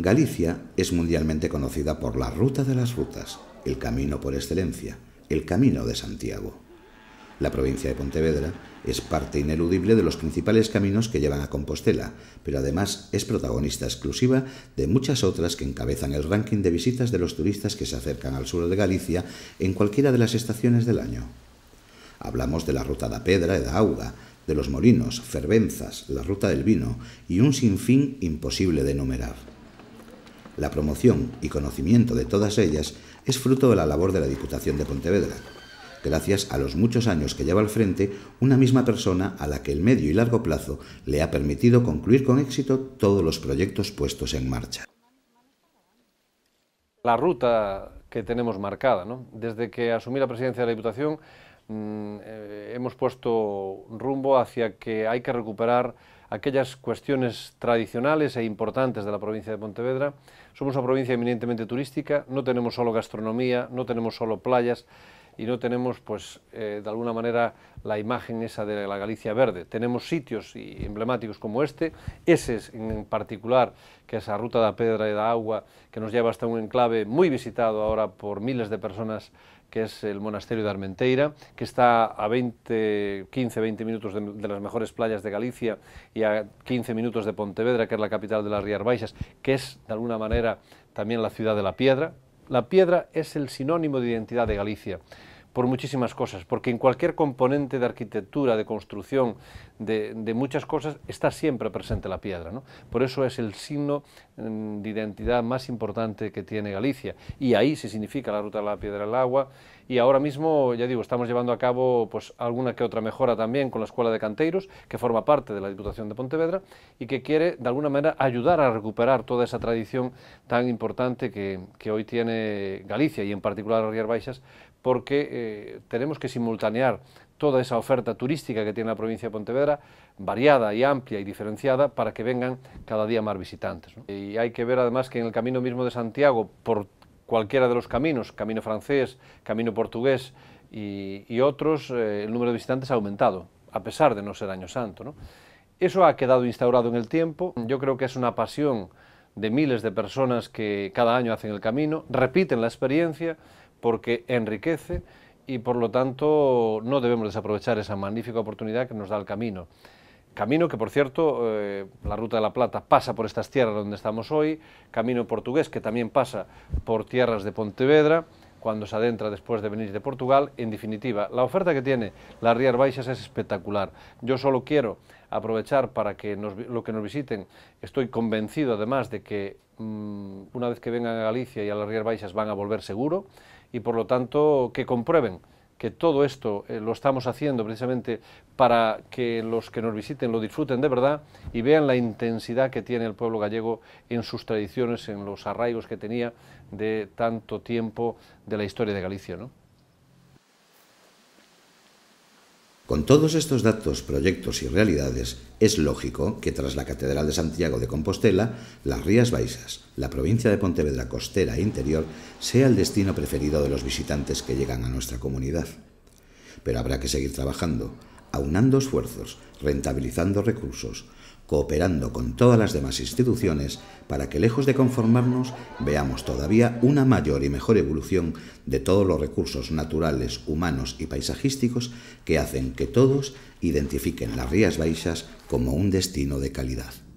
Galicia es mundialmente conocida por la Ruta de las Rutas, el camino por excelencia, el Camino de Santiago. La provincia de Pontevedra es parte ineludible de los principales caminos que llevan a Compostela, pero además es protagonista exclusiva de muchas otras que encabezan el ranking de visitas de los turistas que se acercan al sur de Galicia en cualquiera de las estaciones del año. Hablamos de la Ruta da Pedra e da Auga, de los Molinos, Fervenzas, la Ruta del Vino y un sinfín imposible de enumerar. La promoción y conocimiento de todas ellas es fruto de la labor de la Diputación de Pontevedra, gracias a los muchos años que lleva al frente una misma persona a la que el medio y largo plazo le ha permitido concluir con éxito todos los proyectos puestos en marcha. La ruta que tenemos marcada, ¿no? desde que asumí la presidencia de la Diputación, mm, eh, hemos puesto rumbo hacia que hay que recuperar aquellas cuestiones tradicionales e importantes de la provincia de Pontevedra. Somos una provincia eminentemente turística, no tenemos solo gastronomía, no tenemos solo playas y no tenemos, pues, eh, de alguna manera, la imagen esa de la Galicia verde. Tenemos sitios y emblemáticos como este, ese en particular, que es la Ruta de la Pedra y de Agua, que nos lleva hasta un enclave muy visitado ahora por miles de personas que es el monasterio de Armenteira, que está a 20, 15, 20 minutos de, las mejores playas de Galicia y a 15 minutos de Pontevedra, que es la capital de las Rías Baixas, que es de alguna manera también la ciudad de la piedra. La piedra es el sinónimo de identidad de Galicia por muchísimas cosas, porque en cualquier componente de arquitectura, de construcción, de, muchas cosas, está siempre presente la piedra. ¿no? Por eso es el signo mm, de identidad más importante que tiene Galicia. Y ahí se significa la ruta de la piedra al agua. Y ahora mismo, ya digo, estamos llevando a cabo pues, alguna que otra mejora también con la Escuela de Canteiros, que forma parte de la Diputación de Pontevedra y que quiere, de alguna manera, ayudar a recuperar toda esa tradición tan importante que, que hoy tiene Galicia y en particular las Baixas, porque eh, eh, tenemos que simultanear toda esa oferta turística que tiene la provincia de Pontevedra, variada y amplia y diferenciada, para que vengan cada día más visitantes. Y hay que ver además que en el camino mismo de Santiago, por cualquiera de los caminos, camino francés, camino portugués y, otros, eh, el número de visitantes ha aumentado, a pesar de no ser Año Santo. Eso ha quedado instaurado en el tiempo, yo creo que es una pasión de miles de personas que cada año hacen el camino, repiten la experiencia porque enriquece y por lo tanto no debemos desaprovechar esa magnífica oportunidad que nos da el camino. Camino que, por cierto, eh, la Ruta de la Plata pasa por estas tierras donde estamos hoy, camino portugués que también pasa por tierras de Pontevedra, cuando se adentra después de venir de Portugal. En definitiva, la oferta que tiene las Rías Baixas es espectacular. Yo solo quiero aprovechar para que lo que nos visiten, estoy convencido además de que mm, una vez que vengan a Galicia y a las Rías Baixas van a volver seguro y por lo tanto que comprueben que todo esto eh, lo estamos haciendo precisamente para que los que nos visiten lo disfruten de verdad y vean la intensidad que tiene el pueblo gallego en sus tradiciones, en los arraigos que tenía de tanto tiempo de la historia de Galicia. ¿no? Con todos estos datos, proyectos y realidades, es lógico que tras la Catedral de Santiago de Compostela, las Rías Baixas, la provincia de Pontevedra costera e interior, sea el destino preferido de los visitantes que llegan a nuestra comunidad. Pero habrá que seguir trabajando, aunando esfuerzos, rentabilizando recursos, cooperando con todas las demás instituciones para que lejos de conformarnos veamos todavía una mayor y mejor evolución de todos los recursos naturales, humanos y paisajísticos que hacen que todos identifiquen las Rías Baixas como un destino de calidad.